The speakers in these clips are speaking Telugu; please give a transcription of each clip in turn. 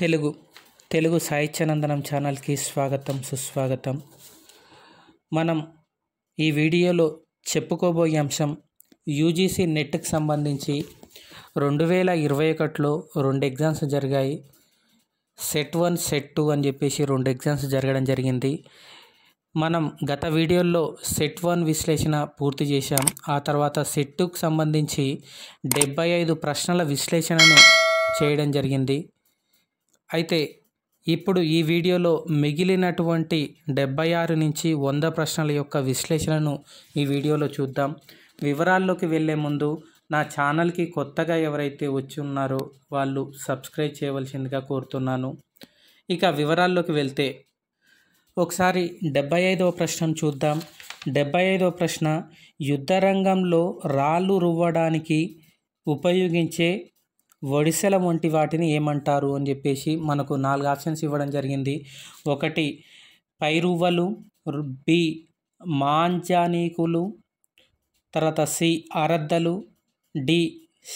తెలుగు తెలుగు సాహిత్యానందనం ఛానల్కి స్వాగతం సుస్వాగతం మనం ఈ వీడియోలో చెప్పుకోబోయే అంశం యూజీసీ నెట్కి సంబంధించి రెండు వేల ఇరవై ఒకటిలో రెండు ఎగ్జామ్స్ జరిగాయి సెట్ వన్ సెట్ టూ అని చెప్పేసి రెండు ఎగ్జామ్స్ జరగడం జరిగింది మనం గత వీడియోల్లో సెట్ వన్ విశ్లేషణ పూర్తి చేశాం ఆ తర్వాత సెట్ టూకి సంబంధించి డెబ్బై ఐదు ప్రశ్నల విశ్లేషణను చేయడం జరిగింది అయితే ఇప్పుడు ఈ వీడియోలో మిగిలినటువంటి డెబ్బై ఆరు నుంచి వంద ప్రశ్నల యొక్క విశ్లేషణను ఈ వీడియోలో చూద్దాం వివరాల్లోకి వెళ్ళే ముందు నా ఛానల్కి కొత్తగా ఎవరైతే వచ్చి ఉన్నారో వాళ్ళు సబ్స్క్రైబ్ చేయవలసిందిగా కోరుతున్నాను ఇక వివరాల్లోకి వెళ్తే ఒకసారి డెబ్బై ఐదవ ప్రశ్న చూద్దాం డెబ్బై ఐదవ ప్రశ్న యుద్ధ రంగంలో రాళ్ళు రువ్వడానికి ఉపయోగించే ఒడిసెల వంటి వాటిని ఏమంటారు అని చెప్పేసి మనకు నాలుగు ఆప్షన్స్ ఇవ్వడం జరిగింది ఒకటి పైరువ్వలు బి మాంజానీకులు తర్వాత సి అరద్దలు డి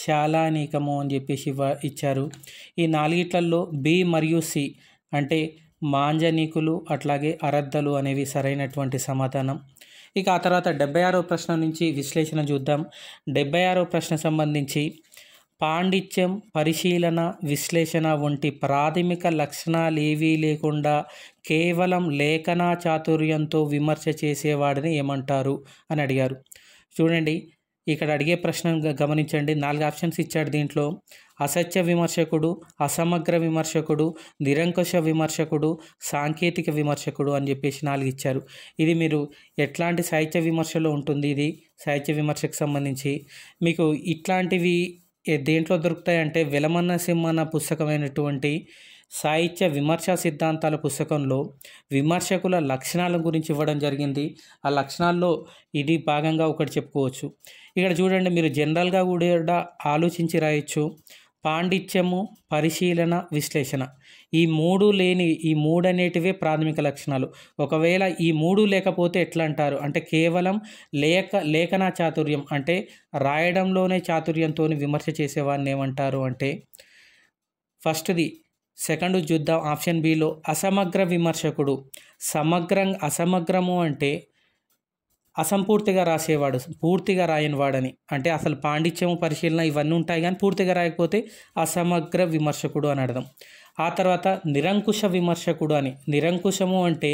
శాలానీకము అని చెప్పేసి ఇచ్చారు ఈ నాలుగిట్లలో బి మరియు సి అంటే మాంజనీకులు అట్లాగే అరద్దలు అనేవి సరైనటువంటి సమాధానం ఇక ఆ తర్వాత డెబ్బై ఆరో ప్రశ్న నుంచి విశ్లేషణ చూద్దాం డెబ్బై ఆరో ప్రశ్న సంబంధించి పాండిత్యం పరిశీలన విశ్లేషణ వంటి ప్రాథమిక లక్షణాలేవీ లేకుండా కేవలం లేఖనా చాతుర్యంతో విమర్శ చేసేవాడిని ఏమంటారు అని అడిగారు చూడండి ఇక్కడ అడిగే ప్రశ్న గమనించండి నాలుగు ఆప్షన్స్ ఇచ్చాడు దీంట్లో అసత్య విమర్శకుడు అసమగ్ర విమర్శకుడు నిరంకుశ విమర్శకుడు సాంకేతిక విమర్శకుడు అని చెప్పేసి నాలుగు ఇచ్చారు ఇది మీరు ఎట్లాంటి సాహిత్య విమర్శలో ఉంటుంది ఇది సాహిత్య విమర్శకు సంబంధించి మీకు ఇట్లాంటివి దేంట్లో దొరుకుతాయంటే వెలమన్న సింహన్న పుస్తకమైనటువంటి సాహిత్య విమర్శ సిద్ధాంతాల పుస్తకంలో విమర్శకుల లక్షణాల గురించి ఇవ్వడం జరిగింది ఆ లక్షణాల్లో ఇది భాగంగా ఒకటి చెప్పుకోవచ్చు ఇక్కడ చూడండి మీరు జనరల్గా కూడా ఆలోచించి రాయొచ్చు పాండిత్యము పరిశీలన విశ్లేషణ ఈ మూడు లేని ఈ మూడు అనేటివే ప్రాథమిక లక్షణాలు ఒకవేళ ఈ మూడు లేకపోతే ఎట్లా అంటారు అంటే కేవలం లేఖ లేఖన చాతుర్యం అంటే రాయడంలోనే చాతుర్యంతో విమర్శ చేసేవాడిని ఏమంటారు అంటే ఫస్ట్ది సెకండ్ చూద్దాం ఆప్షన్ బిలో అసమగ్ర విమర్శకుడు సమగ్రం అసమగ్రము అంటే అసంపూర్తిగా రాసేవాడు పూర్తిగా రాయని వాడని అంటే అసలు పాండిత్యం పరిశీలన ఇవన్నీ ఉంటాయి కానీ పూర్తిగా రాయకపోతే అసమగ్ర విమర్శకుడు అని అర్థం ఆ తర్వాత నిరంకుశ విమర్శకుడు అని నిరంకుశము అంటే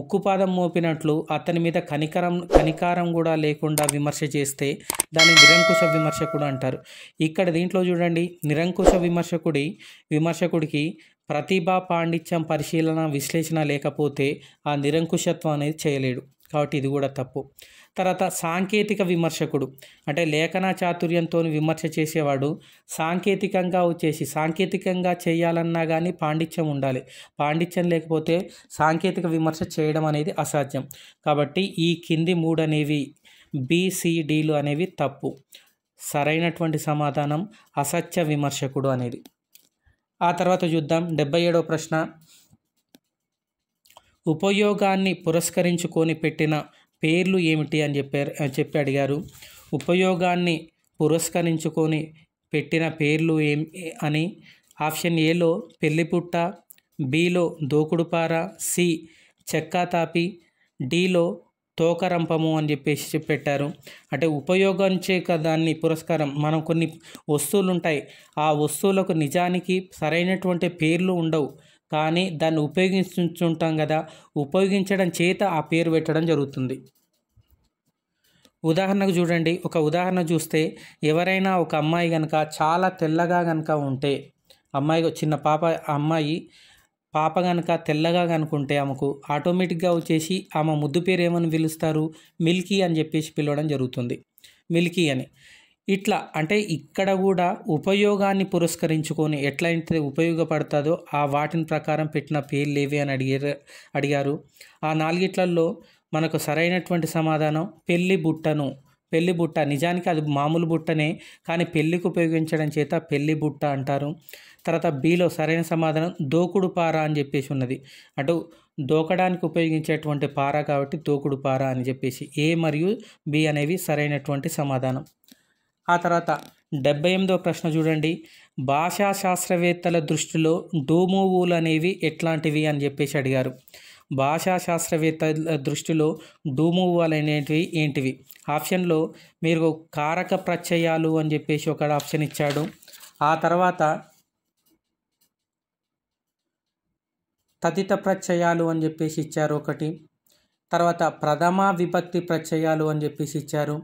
ఉక్కుపాదం మోపినట్లు అతని మీద కనికరం కనికారం కూడా లేకుండా విమర్శ చేస్తే దాన్ని నిరంకుశ విమర్శకుడు అంటారు ఇక్కడ దీంట్లో చూడండి నిరంకుశ విమర్శకుడి విమర్శకుడికి ప్రతిభా పాండిత్యం పరిశీలన విశ్లేషణ లేకపోతే ఆ నిరంకుశత్వం అనేది చేయలేడు కాబట్టి ఇది కూడా తప్పు తర్వాత సాంకేతిక విమర్శకుడు అంటే లేఖన చాతుర్యంతో విమర్శ చేసేవాడు సాంకేతికంగా వచ్చేసి సాంకేతికంగా చేయాలన్నా కానీ పాండిత్యం ఉండాలి పాండిత్యం లేకపోతే సాంకేతిక విమర్శ చేయడం అనేది అసాధ్యం కాబట్టి ఈ కింది మూడు అనేవి బీసీడీలు అనేవి తప్పు సరైనటువంటి సమాధానం అసత్య విమర్శకుడు అనేది ఆ తర్వాత చూద్దాం డెబ్బై ఏడవ ప్రశ్న ఉపయోగాన్ని పురస్కరించుకొని పెట్టిన పేర్లు ఏమిటి అని చెప్పారు చెప్పి అడిగారు ఉపయోగాన్ని పురస్కరించుకొని పెట్టిన పేర్లు ఏం అని ఆప్షన్ ఏలో పెళ్లిపుట్ట బిలో దోకుడుపార సి చెక్కాతాపి డిలో తోకరంపము అని చెప్పేసి చెప్పెట్టారు అంటే ఉపయోగించే దాన్ని పురస్కారం మనం కొన్ని వస్తువులు ఉంటాయి ఆ వస్తువులకు నిజానికి సరైనటువంటి పేర్లు ఉండవు కానీ దాన్ని ఉపయోగించుంటాం కదా ఉపయోగించడం చేత ఆ పేరు పెట్టడం జరుగుతుంది ఉదాహరణకు చూడండి ఒక ఉదాహరణ చూస్తే ఎవరైనా ఒక అమ్మాయి కనుక చాలా తెల్లగా కనుక ఉంటే అమ్మాయి చిన్న పాప అమ్మాయి పాప కనుక తెల్లగా కనుకుంటే ఆమెకు ఆటోమేటిక్గా వచ్చేసి ఆమె ముద్దు పేరు ఏమని పిలుస్తారు మిల్కీ అని చెప్పేసి పిలవడం జరుగుతుంది మిల్కీ అని ఇట్లా అంటే ఇక్కడ కూడా ఉపయోగాన్ని పురస్కరించుకొని ఎట్లయితే ఉపయోగపడుతుందో ఆ వాటిని ప్రకారం పెట్టిన పేర్లు ఏవి అని అడిగారు అడిగారు ఆ నాలుగిట్లలో మనకు సరైనటువంటి సమాధానం పెళ్లి బుట్టను పెళ్లి బుట్ట నిజానికి అది మామూలు బుట్టనే కానీ పెళ్లికి ఉపయోగించడం చేత పెళ్లి బుట్ట అంటారు తర్వాత బీలో సరైన సమాధానం దోకుడు పార అని చెప్పేసి ఉన్నది అటు దోకడానికి ఉపయోగించేటువంటి పార కాబట్టి దోకుడు పార అని చెప్పేసి ఏ మరియు బి అనేవి సరైనటువంటి సమాధానం ఆ తర్వాత డెబ్బై ఎనిమిదో ప్రశ్న చూడండి భాషా శాస్త్రవేత్తల దృష్టిలో డూమూవులు అనేవి ఎట్లాంటివి అని చెప్పేసి అడిగారు భాషా శాస్త్రవేత్తల దృష్టిలో డూమూవులు అనేటివి ఏంటివి ఆప్షన్లో మీరు కారక ప్రత్యయాలు అని చెప్పేసి ఒక ఆప్షన్ ఇచ్చాడు ఆ తర్వాత తదిత ప్రత్యయాలు అని చెప్పేసి ఇచ్చారు ఒకటి తర్వాత ప్రథమ విభక్తి ప్రత్యయాలు అని చెప్పేసి ఇచ్చారు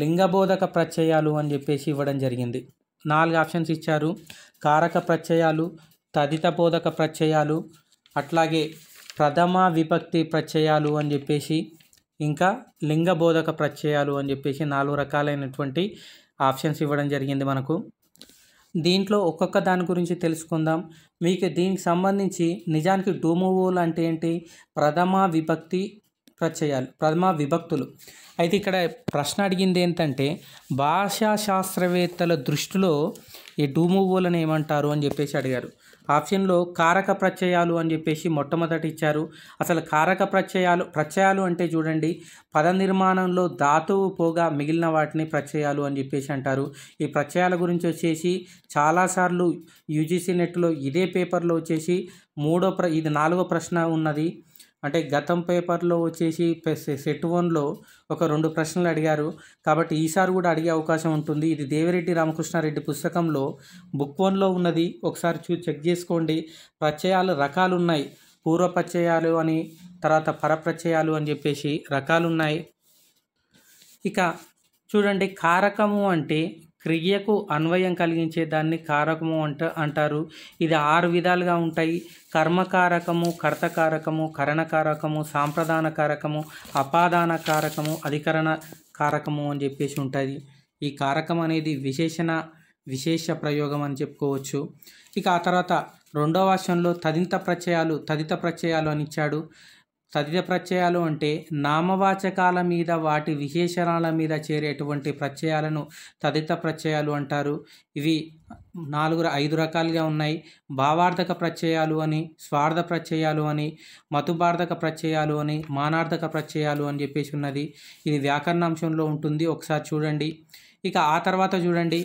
లింగబోధక ప్రత్యయాలు అని చెప్పేసి ఇవ్వడం జరిగింది నాలుగు ఆప్షన్స్ ఇచ్చారు కారక ప్రత్యయాలు తదిత బోధక ప్రత్యయాలు అట్లాగే ప్రథమ విభక్తి ప్రత్యయాలు అని చెప్పేసి ఇంకా లింగ బోధక ప్రత్యయాలు అని చెప్పేసి నాలుగు రకాలైనటువంటి ఆప్షన్స్ ఇవ్వడం జరిగింది మనకు దీంట్లో ఒక్కొక్క దాని గురించి తెలుసుకుందాం మీకు దీనికి సంబంధించి నిజానికి డూమోవోలు అంటే ఏంటి ప్రథమ విభక్తి ప్రత్యయాలు ప్రథమ విభక్తులు అయితే ఇక్కడ ప్రశ్న అడిగింది ఏంటంటే భాషా శాస్త్రవేత్తల దృష్టిలో ఈ డూమూవోలను ఏమంటారు అని చెప్పేసి అడిగారు ఆప్షన్లో కారక ప్రత్యయాలు అని చెప్పేసి మొట్టమొదటి ఇచ్చారు అసలు కారక ప్రత్యయాలు ప్రత్యయాలు అంటే చూడండి పద నిర్మాణంలో ధాతువు పోగా మిగిలిన వాటిని ప్రత్యయాలు అని చెప్పేసి అంటారు ఈ ప్రత్యయాల గురించి వచ్చేసి చాలాసార్లు యూజీసీ నెట్లో ఇదే పేపర్లో వచ్చేసి మూడో ప్ర ఇది నాలుగో ప్రశ్న ఉన్నది అంటే గతం పేపర్లో వచ్చేసి సెట్ వన్లో ఒక రెండు ప్రశ్నలు అడిగారు కాబట్టి ఈసారి కూడా అడిగే అవకాశం ఉంటుంది ఇది దేవిరెడ్డి రామకృష్ణారెడ్డి పుస్తకంలో బుక్ వన్లో ఉన్నది ఒకసారి చూ చెక్ చేసుకోండి ప్రత్యయాలు రకాలు ఉన్నాయి పూర్వప్రత్యయాలు అని తర్వాత పరప్రత్యయాలు అని చెప్పేసి రకాలు ఉన్నాయి ఇక చూడండి కారకము అంటే క్రియకు అన్వయం కలిగించే దాన్ని కారకము అంట అంటారు ఇది ఆరు విధాలుగా ఉంటాయి కర్మకారకము కర్తకారకము కరణకారకము సాంప్రదాన కారకము అపాదాన కారకము అధికరణ కారకము అని చెప్పేసి ఉంటుంది ఈ కారకం అనేది విశేషణ విశేష ప్రయోగం అని చెప్పుకోవచ్చు ఇక ఆ తర్వాత రెండవ వర్షంలో తదింత ప్రత్యయాలు తదిత ప్రత్యయాలు అని ఇచ్చాడు తదిత ప్రత్యయాలు అంటే నామవాచకాల మీద వాటి విశేషణాల మీద చేరేటువంటి ప్రత్యయాలను తదిత ప్రత్యయాలు అంటారు ఇవి నాలుగు ఐదు రకాలుగా ఉన్నాయి భావార్థక ప్రత్యయాలు అని స్వార్థ ప్రత్యయాలు అని మతుబార్థక ప్రత్యయాలు అని మానార్థక ప్రత్యయాలు అని చెప్పేసి ఉన్నది ఇది వ్యాకరణాంశంలో ఉంటుంది ఒకసారి చూడండి ఇక ఆ తర్వాత చూడండి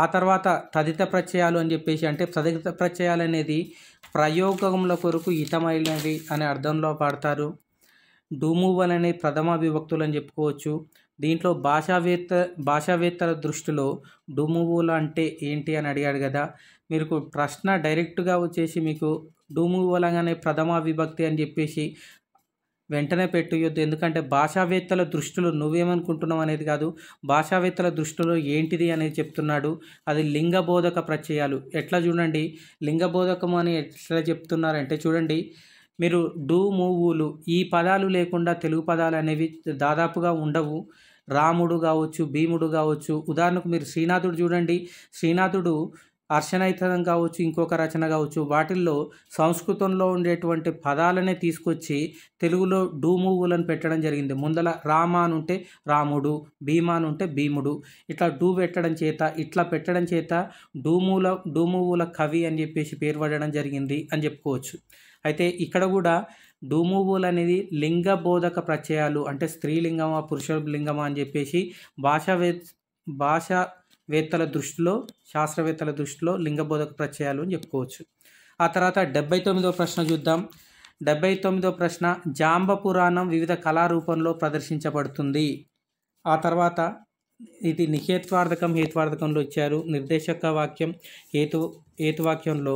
ఆ తర్వాత తదిత ప్రత్యయాలు అని చెప్పేసి అంటే తదిత ప్రత్యయాలు అనేది ప్రయోగముల కొరకు హితమైనవి అనే అర్థంలో పాడతారు డూమూవల్ అనే ప్రథమ విభక్తులు అని చెప్పుకోవచ్చు దీంట్లో భాషావేత్త భాషావేత్తల దృష్టిలో డూమూవల్ అంటే ఏంటి అని అడిగాడు కదా మీకు ప్రశ్న డైరెక్ట్గా వచ్చేసి మీకు డూమూవల్ అనే ప్రథమ విభక్తి అని చెప్పేసి వెంటనే పెట్టేయొద్దు ఎందుకంటే భాషావేత్తల దృష్టిలో నువ్వేమనుకుంటున్నావు అనేది కాదు భాషావేత్తల దృష్టిలో ఏంటిది అనేది చెప్తున్నాడు అది లింగబోధక ప్రత్యయాలు ఎట్లా చూడండి లింగబోధకం అని ఎట్లా చెప్తున్నారంటే చూడండి మీరు డూ మూవులు ఈ పదాలు లేకుండా తెలుగు పదాలు అనేవి దాదాపుగా ఉండవు రాముడు కావచ్చు భీముడు కావచ్చు ఉదాహరణకు మీరు శ్రీనాథుడు చూడండి శ్రీనాథుడు అర్చనైతం కావచ్చు ఇంకొక రచన కావచ్చు వాటిల్లో సంస్కృతంలో ఉండేటువంటి పదాలనే తీసుకొచ్చి తెలుగులో డూమూవులను పెట్టడం జరిగింది ముందల రామ అని ఉంటే రాముడు భీమ అని ఉంటే భీముడు ఇట్లా డూ పెట్టడం చేత ఇట్లా పెట్టడం చేత డూమూల డూమూవుల కవి అని చెప్పేసి పేరు పడడం జరిగింది అని చెప్పుకోవచ్చు అయితే ఇక్కడ కూడా డూమూవులు అనేది లింగ బోధక ప్రత్యయాలు అంటే స్త్రీలింగమా పురుషలింగమా అని చెప్పేసి భాషావే భాష వేత్తల దృష్టిలో శాస్త్రవేత్తల దృష్టిలో లింగబోధక ప్రత్యయాలు అని చెప్పుకోవచ్చు ఆ తర్వాత డెబ్బై తొమ్మిదో ప్రశ్న చూద్దాం డెబ్బై తొమ్మిదో ప్రశ్న జాంబ పురాణం వివిధ కళారూపంలో ప్రదర్శించబడుతుంది ఆ తర్వాత ఇది నిహేత్వార్థకం హేత్వార్థకంలో ఇచ్చారు నిర్దేశక వాక్యం హేతు హేతువాక్యంలో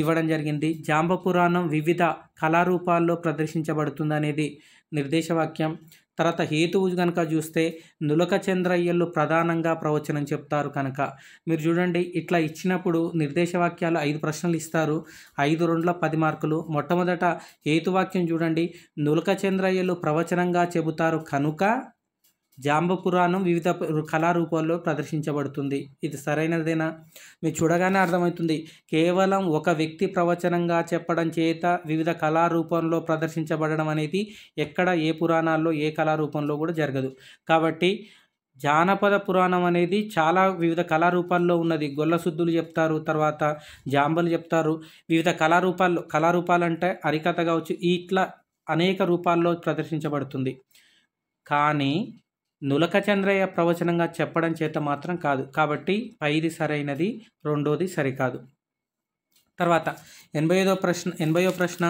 ఇవ్వడం జరిగింది జాంబ పురాణం వివిధ కళారూపాల్లో ప్రదర్శించబడుతుంది అనేది నిర్దేశవాక్యం తర్వాత హేతువు కనుక చూస్తే నులక చంద్రయ్యలు ప్రధానంగా ప్రవచనం చెప్తారు కనుక మీరు చూడండి ఇట్లా ఇచ్చినప్పుడు నిర్దేశవాక్యాలు ఐదు ప్రశ్నలు ఇస్తారు ఐదు రెండుల పది మార్కులు మొట్టమొదట హేతువాక్యం చూడండి నులక చంద్రయ్యలు ప్రవచనంగా చెబుతారు కనుక జాంబ పురాణం వివిధ కళారూపాల్లో ప్రదర్శించబడుతుంది ఇది సరైనదేనా మీరు చూడగానే అర్థమవుతుంది కేవలం ఒక వ్యక్తి ప్రవచనంగా చెప్పడం చేత వివిధ కళారూపంలో ప్రదర్శించబడడం అనేది ఎక్కడ ఏ పురాణాల్లో ఏ కళారూపంలో కూడా జరగదు కాబట్టి జానపద పురాణం అనేది చాలా వివిధ కళారూపాల్లో ఉన్నది గొల్లశుద్ధులు చెప్తారు తర్వాత జాంబలు చెప్తారు వివిధ కళారూపాల్లో కళారూపాలంటే అరికథ కావచ్చు ఇట్లా అనేక రూపాల్లో ప్రదర్శించబడుతుంది కానీ నులక చంద్రయ్య ప్రవచనంగా చెప్పడం చేత మాత్రం కాదు కాబట్టి పైది సరైనది రెండోది సరికాదు తర్వాత ఎనభై ఐదో ప్రశ్న ఎనభైవ ప్రశ్న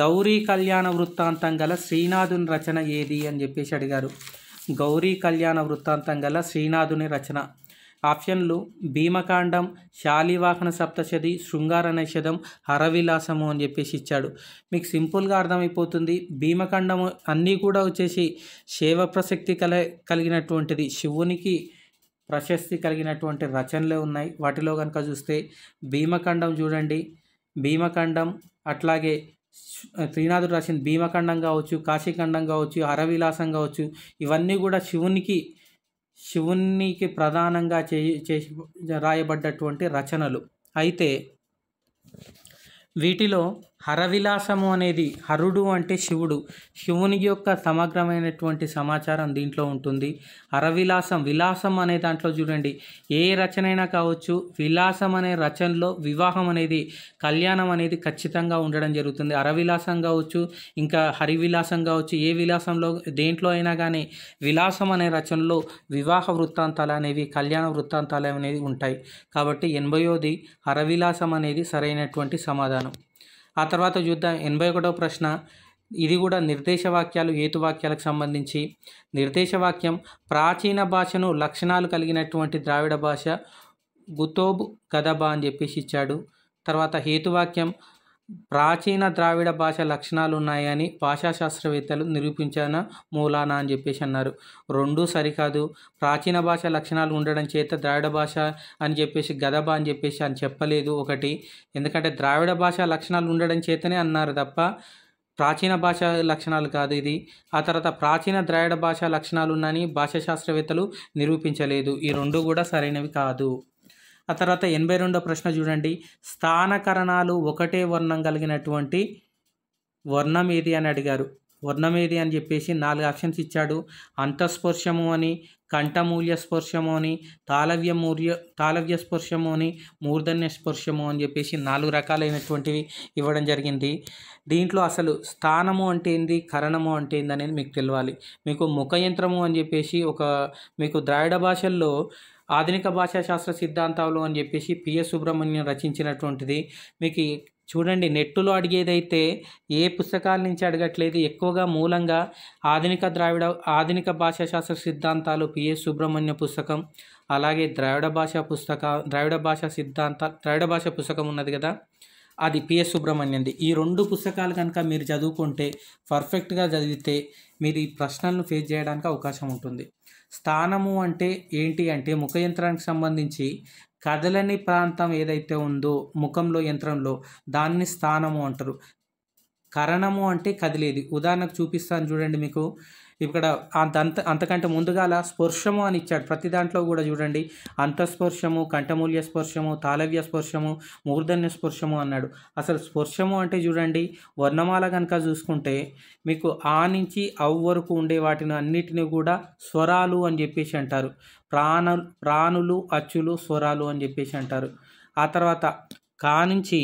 గౌరీ కళ్యాణ వృత్తాంతం గల శ్రీనాథుని రచన ఏది అని చెప్పేసి అడిగారు గౌరీ కళ్యాణ వృత్తాంతం గల శ్రీనాథుని రచన ఆప్షన్లు భీమకాండం శాలివాహన సప్తశది శృంగార నైషధం హరవిలాసము అని చెప్పేసి ఇచ్చాడు మీకు సింపుల్గా అర్థమైపోతుంది భీమకాండము అన్నీ కూడా వచ్చేసి శివ ప్రసక్తి కల కలిగినటువంటిది శివునికి ప్రశస్తి కలిగినటువంటి రచనలే ఉన్నాయి వాటిలో కనుక చూస్తే భీమకాండం చూడండి భీమకాండం అట్లాగే శ్రీనాథుడు రాసిన భీమఖండం కావచ్చు కాశీఖండం కావచ్చు హరవిలాసం కావచ్చు ఇవన్నీ కూడా శివునికి శివునికి ప్రధానంగా చేసి రాయబడ్డటువంటి రచనలు అయితే వీటిలో హరవిలాసము అనేది హరుడు అంటే శివుడు శివుని యొక్క సమగ్రమైనటువంటి సమాచారం దీంట్లో ఉంటుంది హరవిలాసం విలాసం అనే దాంట్లో చూడండి ఏ రచనైనా కావచ్చు విలాసం అనే రచనలో వివాహం అనేది కళ్యాణం అనేది ఖచ్చితంగా ఉండడం జరుగుతుంది హరవిలాసం కావచ్చు ఇంకా హరివిలాసం కావచ్చు ఏ విలాసంలో దేంట్లో అయినా కానీ విలాసం అనే రచనలో వివాహ వృత్తాంతాలు అనేవి కళ్యాణ వృత్తాంతాలు అనేవి ఉంటాయి కాబట్టి ఎనభయోది హరవిలాసం అనేది సరైనటువంటి సమాధానం ఆ తర్వాత చూద్దాం ఎనభై ఒకటో ప్రశ్న ఇది కూడా నిర్దేశవాక్యాలు హేతువాక్యాలకు సంబంధించి నిర్దేశవాక్యం ప్రాచీన భాషను లక్షణాలు కలిగినటువంటి ద్రావిడ భాష గుతోబ్ గదబా అని చెప్పేసి ఇచ్చాడు తర్వాత హేతువాక్యం ప్రాచీన ద్రావిడ భాష లక్షణాలు ఉన్నాయని భాషా శాస్త్రవేత్తలు నిరూపించిన మూలాన అని చెప్పేసి అన్నారు రెండూ సరికాదు ప్రాచీన భాష లక్షణాలు ఉండడం చేత ద్రావిడ భాష అని చెప్పేసి గదబ అని చెప్పేసి అని చెప్పలేదు ఒకటి ఎందుకంటే ద్రావిడ భాష లక్షణాలు ఉండడం చేతనే అన్నారు తప్ప ప్రాచీన భాష లక్షణాలు కాదు ఇది ఆ తర్వాత ప్రాచీన ద్రావిడ భాష లక్షణాలు ఉన్నాయని భాషా శాస్త్రవేత్తలు నిరూపించలేదు ఈ రెండు కూడా సరైనవి కాదు ఆ తర్వాత ఎనభై రెండో ప్రశ్న చూడండి స్థానకరణాలు ఒకటే వర్ణం కలిగినటువంటి వర్ణం ఏది అని అడిగారు వర్ణం ఏది అని చెప్పేసి నాలుగు ఆప్షన్స్ ఇచ్చాడు అంతఃస్పర్శము అని కంఠమూల్య స్పర్శము అని తాళవ్య మూర్య తాళవ్య స్పర్శము అని మూర్ధన్య స్పర్శము అని చెప్పేసి నాలుగు రకాలైనటువంటివి ఇవ్వడం జరిగింది దీంట్లో అసలు స్థానము అంటే ఏంది కరణము అంటే ఏంది అనేది మీకు తెలియాలి మీకు ముఖయంత్రము అని చెప్పేసి ఒక మీకు ద్రావిడ భాషల్లో ఆధునిక భాషా శాస్త్ర సిద్ధాంతాలు అని చెప్పేసి పిఎస్ సుబ్రహ్మణ్యం రచించినటువంటిది మీకు చూడండి నెట్టులో అడిగేదైతే ఏ పుస్తకాల నుంచి అడగట్లేదు ఎక్కువగా మూలంగా ఆధునిక ద్రావిడ ఆధునిక భాషా శాస్త్ర సిద్ధాంతాలు పిఎస్ సుబ్రహ్మణ్య పుస్తకం అలాగే ద్రావిడ భాష పుస్తక ద్రావిడ భాష సిద్ధాంత ద్రావిడ భాష పుస్తకం ఉన్నది కదా అది పిఎస్ సుబ్రహ్మణ్యంది ఈ రెండు పుస్తకాలు కనుక మీరు చదువుకుంటే పర్ఫెక్ట్గా చదివితే మీరు ఈ ప్రశ్నలను ఫేస్ చేయడానికి అవకాశం ఉంటుంది స్థానము అంటే ఏంటి అంటే ముఖ యంత్రానికి సంబంధించి కదలని ప్రాంతం ఏదైతే ఉందో ముఖంలో యంత్రంలో దాన్ని స్థానము అంటారు కరణము అంటే కదిలేది ఉదాహరణకు చూపిస్తాను చూడండి మీకు ఇక్కడ అంత అంతకంటే ముందుగా అలా స్పర్శము అని ఇచ్చాడు ప్రతి దాంట్లో కూడా చూడండి అంతఃస్పర్శము కంఠమూల్య స్పర్శము తాళవ్య స్పర్శము మూర్ధన్య స్పర్శము అన్నాడు అసలు స్పర్శము అంటే చూడండి వర్ణమాల కనుక చూసుకుంటే మీకు ఆ నుంచి అవ్ వరకు ఉండే వాటిని అన్నిటినీ కూడా స్వరాలు అని చెప్పేసి అంటారు ప్రాణ ప్రాణులు అచ్చులు స్వరాలు అని చెప్పేసి అంటారు ఆ తర్వాత కా నుంచి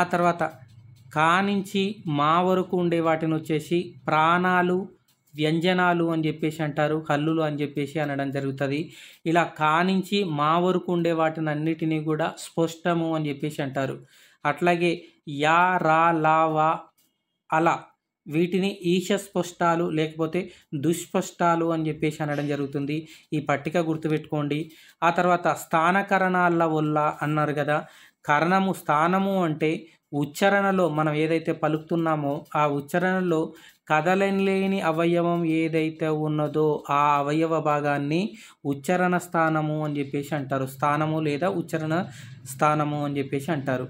ఆ తర్వాత కా నుంచి మా వరకు ఉండే వాటిని వచ్చేసి ప్రాణాలు వ్యంజనాలు అని చెప్పేసి అంటారు కల్లులు అని చెప్పేసి అనడం జరుగుతుంది ఇలా కా నుంచి మా వరకు ఉండే వాటిని అన్నిటినీ కూడా స్పష్టము అని చెప్పేసి అంటారు అట్లాగే యా రా లా వా అలా వీటిని ఈశ స్పష్టాలు లేకపోతే దుష్పష్టాలు అని చెప్పేసి అనడం జరుగుతుంది ఈ పట్టిక గుర్తుపెట్టుకోండి ఆ తర్వాత స్థానకరణాల వల్ల అన్నారు కదా కరణము స్థానము అంటే ఉచ్చారణలో మనం ఏదైతే పలుకుతున్నామో ఆ ఉచ్చారణలో కదలలేని అవయవం ఏదైతే ఉన్నదో ఆ అవయవ భాగాన్ని ఉచ్చారణ స్థానము అని చెప్పేసి అంటారు స్థానము లేదా ఉచ్చారణ స్థానము అని చెప్పేసి అంటారు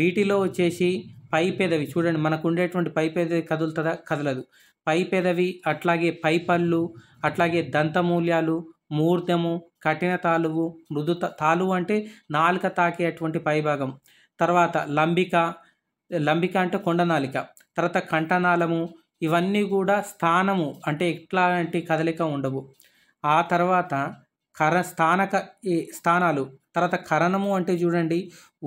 వీటిలో వచ్చేసి పై పెదవి చూడండి మనకు ఉండేటువంటి పై పెదవి కదులుతుందా కదలదు పై పెదవి అట్లాగే పై పళ్ళు అట్లాగే దంతమూల్యాలు మూర్ధము కఠిన తాలువు మృదు తాలువు అంటే నాలుక తాకేటువంటి పైభాగం తర్వాత లంబిక లంబిక అంటే కొండనాలిక తర్వాత కంఠనాళము ఇవన్నీ కూడా స్థానము అంటే ఎట్లాంటి కదలిక ఉండవు ఆ తర్వాత కర స్థానక స్థానాలు తర్వాత కరణము అంటే చూడండి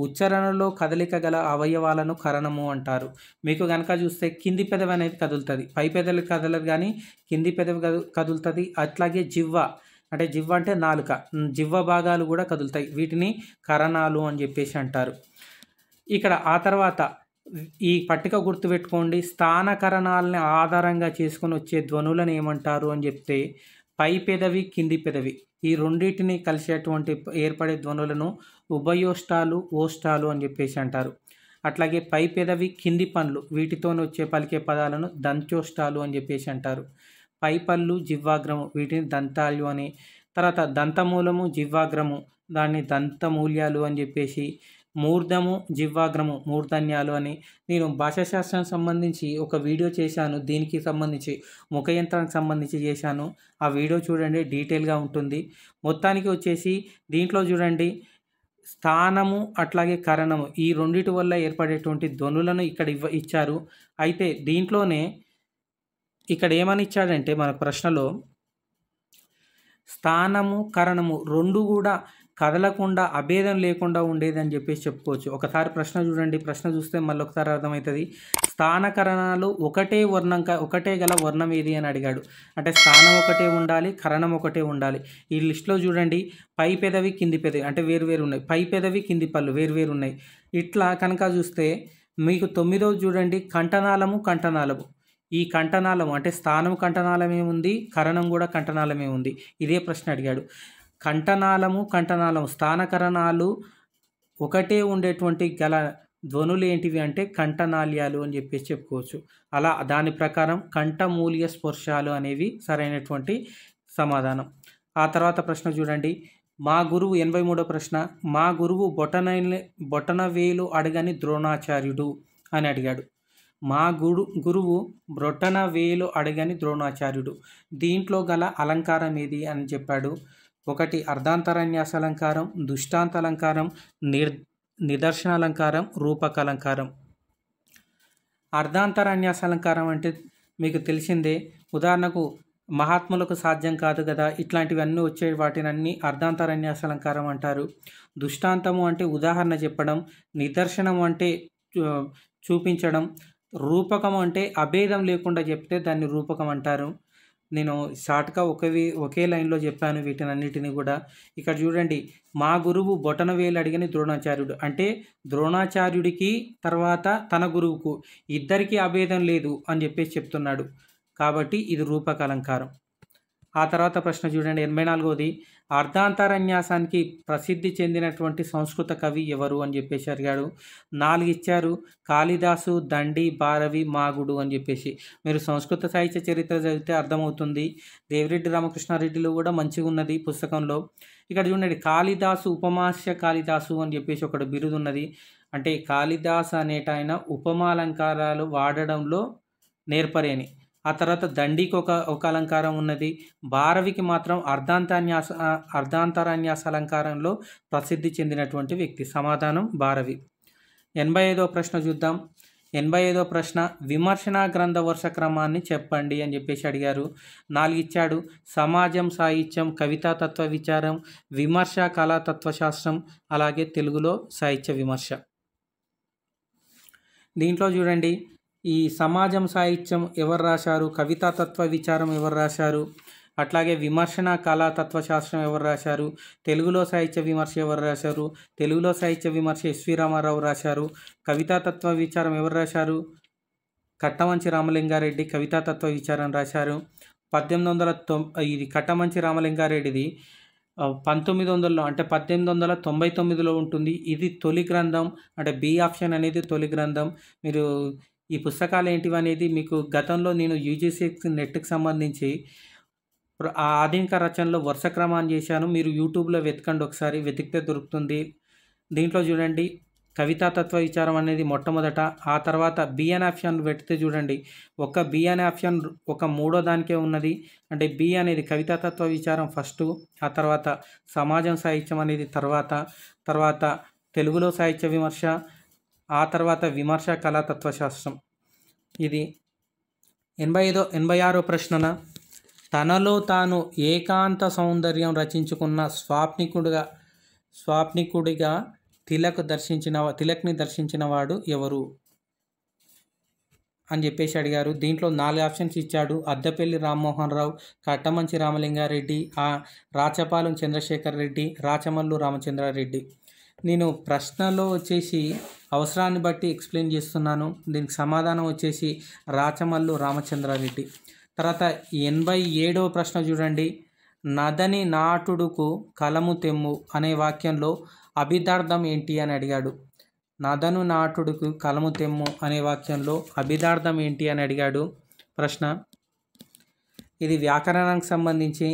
ఉచ్చరణలో కదలిక గల అవయవాలను కరణము అంటారు మీకు కనుక చూస్తే కింది పెదవి అనేది కదులుతుంది పై పెదవి కదలదు కానీ కింది పెదవి కదులుతుంది అట్లాగే జివ్వ అంటే జివ్వ అంటే నాలుక జివ్వ భాగాలు కూడా కదులుతాయి వీటిని కరణాలు అని చెప్పేసి అంటారు ఇక్కడ ఆ తర్వాత ఈ పట్టిక గుర్తుపెట్టుకోండి స్థానకరణాలని ఆధారంగా చేసుకుని వచ్చే ధ్వనులను ఏమంటారు అని చెప్తే పై పెదవి కింది పెదవి ఈ రెండింటిని కలిసేటువంటి ఏర్పడే ధ్వనులను ఉభయోష్టాలు ఓష్టాలు అని చెప్పేసి అంటారు అట్లాగే పై పెదవి కింది పనులు వీటితోనే వచ్చే పలికే పదాలను దంత్యోష్టాలు అని చెప్పేసి అంటారు పై పళ్ళు జివ్వాగ్రము వీటిని దంతాలు అని తర్వాత దంతమూలము జివ్వాగ్రము దాన్ని దంతమూల్యాలు అని చెప్పేసి మూర్ధము జివ్వాగ్రము మూర్ధన్యాలు అని నేను భాషాశాస్త్రానికి సంబంధించి ఒక వీడియో చేశాను దీనికి సంబంధించి ముఖ యంత్రానికి సంబంధించి చేశాను ఆ వీడియో చూడండి డీటెయిల్గా ఉంటుంది మొత్తానికి వచ్చేసి దీంట్లో చూడండి స్థానము అట్లాగే కరణము ఈ రెండిటి వల్ల ఏర్పడేటువంటి ధ్వనులను ఇక్కడ ఇవ్వ ఇచ్చారు అయితే దీంట్లోనే ఇక్కడ ఏమని ఇచ్చాడంటే మన ప్రశ్నలో స్థానము కరణము రెండు కూడా కదలకుండా అభేదం లేకుండా ఉండేదని చెప్పేసి చెప్పుకోవచ్చు ఒకసారి ప్రశ్న చూడండి ప్రశ్న చూస్తే మళ్ళీ ఒకసారి అర్థమవుతుంది స్థానకరణాలు ఒకటే వర్ణం ఒకటే గల వర్ణం ఏది అని అడిగాడు అంటే స్థానం ఒకటే ఉండాలి కరణం ఒకటే ఉండాలి ఈ లిస్ట్లో చూడండి పై పెదవి కింది పెదవి అంటే వేరువేరు ఉన్నాయి పై పెదవి కింది పళ్ళు వేరువేరు ఉన్నాయి ఇట్లా కనుక చూస్తే మీకు తొమ్మిదో చూడండి కంఠనాలము కంఠనాలము ఈ కంఠనాలము అంటే స్థానం కంఠనాలమే ఉంది కరణం కూడా కంఠనాలమే ఉంది ఇదే ప్రశ్న అడిగాడు కంఠనాళము కంఠనాళం స్థానకరణాలు ఒకటే ఉండేటువంటి గల ధ్వనులు ఏంటివి అంటే కంఠనాళ్యాలు అని చెప్పేసి చెప్పుకోవచ్చు అలా దాని ప్రకారం కంఠమూల్య స్పర్శాలు అనేవి సరైనటువంటి సమాధానం ఆ తర్వాత ప్రశ్న చూడండి మా గురువు ఎనభై మూడో ప్రశ్న మా గురువు బొటన బొటనవేలు అడగని ద్రోణాచార్యుడు అని అడిగాడు మా గురు గురువు బ్రొటన వేలు అడగని ద్రోణాచార్యుడు దీంట్లో గల అలంకారం ఏది అని చెప్పాడు ఒకటి అర్ధాంతరన్యాసాలంకారం దుష్టాంతాలంకారం నిర్ నిదర్శనాలంకారం రూపకాలంకారం అర్ధాంతరన్యాసాలంకారం అంటే మీకు తెలిసిందే ఉదాహరణకు మహాత్ములకు సాధ్యం కాదు కదా ఇట్లాంటివన్నీ వచ్చే వాటినన్నీ అర్ధాంతరన్యాసాలంకారం అంటారు దుష్టాంతము అంటే ఉదాహరణ చెప్పడం నిదర్శనం అంటే చూపించడం రూపకం అంటే అభేదం లేకుండా చెప్తే దాన్ని రూపకం అంటారు నేను షార్ట్గా ఒకే ఒకే లైన్లో చెప్పాను వీటినన్నిటిని కూడా ఇక్కడ చూడండి మా గురువు బొటన వేలు అడిగిన ద్రోణాచార్యుడు అంటే ద్రోణాచార్యుడికి తర్వాత తన గురువుకు ఇద్దరికీ అభేదం లేదు అని చెప్పేసి చెప్తున్నాడు కాబట్టి ఇది రూపకలంకారం ఆ తర్వాత ప్రశ్న చూడండి ఎనభై నాలుగోది అర్ధాంతరన్యాసానికి ప్రసిద్ధి చెందినటువంటి సంస్కృత కవి ఎవరు అని చెప్పేసి అడిగాడు నాలుగు ఇచ్చారు కాళిదాసు దండి భారవి మాగుడు అని చెప్పేసి మీరు సంస్కృత సాహిత్య చరిత్ర చదివితే అర్థమవుతుంది దేవిరెడ్డి రామకృష్ణారెడ్డిలో కూడా మంచిగా ఉన్నది పుస్తకంలో ఇక్కడ చూడండి కాళిదాసు ఉపమాస్య కాళిదాసు అని చెప్పేసి ఒకటి బిరుదు ఉన్నది అంటే కాళిదాస్ అనేట ఆయన ఉపమాలంకారాలు వాడడంలో నేర్పరేని ఆ తర్వాత దండికి ఒక ఒక అలంకారం ఉన్నది భారవికి మాత్రం అర్ధాంతాన్యాస అర్ధాంతరాన్యాస అలంకారంలో ప్రసిద్ధి చెందినటువంటి వ్యక్తి సమాధానం భారవి ఎనభై ఐదో ప్రశ్న చూద్దాం ఎనభై ఐదో ప్రశ్న విమర్శన గ్రంథ వరుస క్రమాన్ని చెప్పండి అని చెప్పేసి అడిగారు నాలుగు ఇచ్చాడు సమాజం సాహిత్యం కవితాతత్వ విచారం విమర్శ కళా తత్వశాస్త్రం అలాగే తెలుగులో సాహిత్య విమర్శ దీంట్లో చూడండి ఈ సమాజం సాహిత్యం ఎవరు రాశారు కవితా తత్వ విచారం ఎవరు రాశారు అట్లాగే విమర్శన కళా తత్వశాస్త్రం ఎవరు రాశారు తెలుగులో సాహిత్య విమర్శ ఎవరు రాశారు తెలుగులో సాహిత్య విమర్శ ఎస్వి రామారావు రాశారు కవితా తత్వ విచారం ఎవరు రాశారు కట్టమంచి రామలింగారెడ్డి కవితా తత్వ విచారం రాశారు పద్దెనిమిది వందల తొం ఇది కట్టమంచి రామలింగారెడ్డిది పంతొమ్మిది వందలలో అంటే పద్దెనిమిది వందల తొంభై తొమ్మిదిలో ఉంటుంది ఇది తొలి గ్రంథం అంటే బి ఆప్షన్ అనేది తొలి గ్రంథం మీరు ఈ పుస్తకాలు ఏంటివి అనేది మీకు గతంలో నేను యూజీసీ నెట్కి సంబంధించి ఆధునిక రచనలో వరుస క్రమాన్ని చేశాను మీరు యూట్యూబ్లో వెతకండి ఒకసారి వెతికితే దొరుకుతుంది దీంట్లో చూడండి కవితా తత్వ విచారం అనేది మొట్టమొదట ఆ తర్వాత బిఎన్ ఆప్షన్ పెడితే చూడండి ఒక బిఎన్ ఆప్షన్ ఒక మూడో దానికే ఉన్నది అంటే బి అనేది కవితా తత్వ విచారం ఫస్ట్ ఆ తర్వాత సమాజం సాహిత్యం అనేది తర్వాత తర్వాత తెలుగులో సాహిత్య విమర్శ ఆ తర్వాత విమర్శ కళాతత్వశాస్త్రం ఇది ఎనభై ఐదో ఎనభై ఆరో ప్రశ్నన తనలో తాను ఏకాంత సౌందర్యం రచించుకున్న స్వాప్నికుడుగా స్వాప్నికుడిగా తిలక్ దర్శించిన తిలక్ని దర్శించిన వాడు ఎవరు అని చెప్పేసి అడిగారు దీంట్లో నాలుగు ఆప్షన్స్ ఇచ్చాడు అద్దెపల్లి రామ్మోహన్ రావు కట్టమంచి రామలింగారెడ్డి ఆ రాచపాలెం చంద్రశేఖర్ రెడ్డి రాచమల్లు రామచంద్రారెడ్డి నేను ప్రశ్నలో వచ్చేసి అవసరాన్ని బట్టి ఎక్స్ప్లెయిన్ చేస్తున్నాను దీనికి సమాధానం వచ్చేసి రాచమల్లు రామచంద్రారెడ్డి తర్వాత ఎనభై ఏడవ ప్రశ్న చూడండి నదని నాటుడుకు కలము తెమ్ము అనే వాక్యంలో అభిదార్థం ఏంటి అని అడిగాడు నదను నాటుడుకు కలము తెమ్ము అనే వాక్యంలో అభిదార్థం ఏంటి అని అడిగాడు ప్రశ్న ఇది వ్యాకరణానికి సంబంధించి